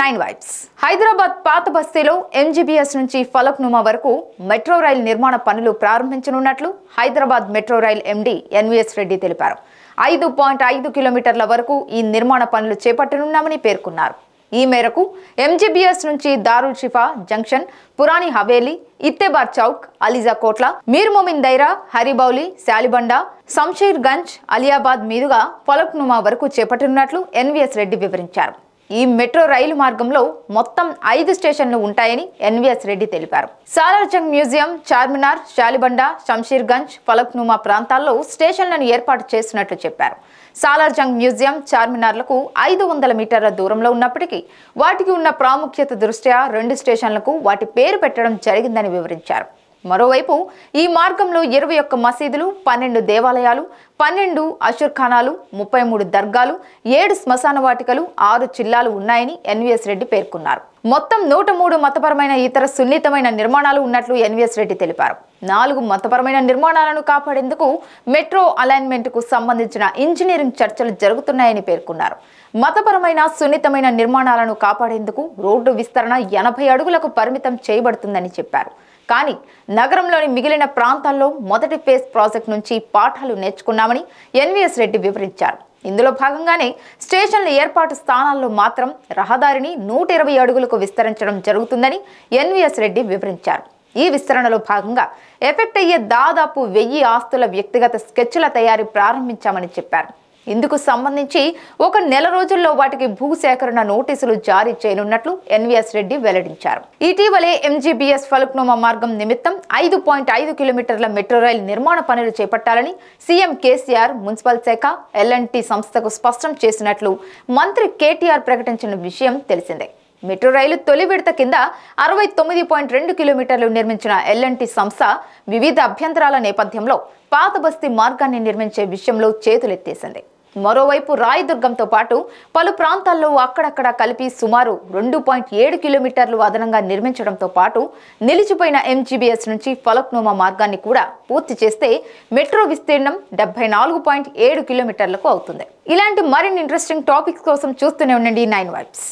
nine vibes Hyderabad పాత బస్తీలో MGBS నుంచి ఫలక్నుమా వరకు మెట్రో రైల్ నిర్మాణ పనులు ప్రారంభించనున్నట్లు Hyderabad metro rail MD NVS Reddy తెలిపారు ఐదు పాయింట్ ఐదు కిలోమీటర్ల వరకు ఈ నిర్మాణ పనులు చేపట్టనున్నామని పేర్కొన్నారు ఈ మేరకు ఎంజీబీఎస్ నుంచి దారుల్ షిఫా జంక్షన్ పురాణి హవేలీ ఇత్తేబార్ చౌక్ అలీజా కోట్ల మీర్ మోమిన్ దైరా హరిబౌలి శాలిబండ శంషీర్ గంజ్ అలియాబాద్ మీదుగా ఫలక్నుమా వరకు చేపట్టనున్నట్లు ఎన్వీఎస్ రెడ్డి వివరించారు ఈ మెట్రో రైలు మార్గంలో మొత్తం ఐదు స్టేషన్లు ఉంటాయని ఎన్వీఎస్ రెడ్డి తెలిపారు సాలార్జంగ్ మ్యూజియం చార్మినార్ శాలిబండ శంషీర్గంజ్ ఫలక్నుమా ప్రాంతాల్లో స్టేషన్లను ఏర్పాటు చేస్తున్నట్లు చెప్పారు సాలార్జంగ్ మ్యూజియం చార్మినార్లకు ఐదు వందల మీటర్ల దూరంలో ఉన్నప్పటికీ వాటికి ఉన్న ప్రాముఖ్యత దృష్ట్యా రెండు స్టేషన్లకు వాటి పేరు పెట్టడం జరిగిందని వివరించారు మరోవైపు ఈ మార్గంలో ఇరవై ఒక్క మసీదులు పన్నెండు దేవాలయాలు పన్నెండు అషుర్ఖానాలు ముప్పై మూడు దర్గాలు ఏడు శ్మశాన వాటికలు ఆరు చిల్లాలు ఉన్నాయని ఎన్వీఎస్ రెడ్డి పేర్కొన్నారు మొత్తం నూట మూడు మతపరమైన ఇతర సున్నితమైన నిర్మాణాలు ఉన్నట్లు ఎన్వీఎస్ రెడ్డి తెలిపారు నాలుగు మతపరమైన నిర్మాణాలను కాపాడేందుకు మెట్రో అలైన్మెంట్కు సంబంధించిన ఇంజనీరింగ్ చర్చలు జరుగుతున్నాయని పేర్కొన్నారు మతపరమైన సున్నితమైన నిర్మాణాలను కాపాడేందుకు రోడ్డు విస్తరణ ఎనభై అడుగులకు పరిమితం చేయబడుతుందని చెప్పారు కానీ నగరంలోని మిగిలిన ప్రాంతాల్లో మొదటి ఫేజ్ ప్రాజెక్ట్ నుంచి పాఠాలు నేర్చుకున్నామని ఎన్వీఎస్ రెడ్డి వివరించారు ఇందులో భాగంగానే స్టేషన్ల ఏర్పాటు స్థానాల్లో మాత్రం రహదారిని నూట ఇరవై అడుగులకు విస్తరించడం జరుగుతుందని ఎన్వీఎస్ రెడ్డి వివరించారు ఈ విస్తరణలో భాగంగా ఎఫెక్ట్ అయ్యే దాదాపు వెయ్యి ఆస్తుల వ్యక్తిగత స్కెచ్ల తయారీ ప్రారంభించామని చెప్పారు ఇందుకు సంబంధించి ఒక నెల రోజుల్లో వాటికి భూసేకరణ నోటీసులు జారీ చేయనున్నట్లు ఎన్వీఎస్ రెడ్డి వెల్లడించారు ఇటీవలే ఎంజీబీఎస్ ఫలక్నోమా మార్గం నిమిత్తం ఐదు పాయింట్ ఐదు కిలోమీటర్ల మెట్రో రైల్ నిర్మాణ పనులు చేపట్టాలని సీఎం కేసీఆర్ మున్సిపల్ శాఖ ఎల్ఎన్టీ సంస్థకు స్పష్టం చేసినట్లు మంత్రి కేటీఆర్ ప్రకటించిన విషయం తెలిసిందే మెట్రో రైలు తొలి విడత కింద అరవై తొమ్మిది పాయింట్ రెండు కిలోమీటర్లు నిర్మించిన ఎల్ఎన్టీ సంస్థ వివిధ అభ్యంతరాల నేపథ్యంలో పాత బస్తీ మార్గాన్ని నిర్మించే విషయంలో చేతులెత్తేసింది మరోవైపు రాయదుర్గంతో పాటు పలు ప్రాంతాల్లో అక్కడక్కడ కలిపి సుమారు రెండు పాయింట్ ఏడు కిలోమీటర్లు అదనంగా నిర్మించడంతో పాటు నిలిచిపోయిన ఎంజీబీఎస్ నుంచి ఫలక్నోమా మార్గాన్ని కూడా పూర్తి చేస్తే మెట్రో విస్తీర్ణం డెబ్బై నాలుగు పాయింట్ ఏడు కిలోమీటర్లకు అవుతుంది ఇలాంటి మరిన్ని ఇంట్రెస్టింగ్ టాపిక్స్ కోసం చూస్తూనే ఉండండి నైన్ వైబ్స్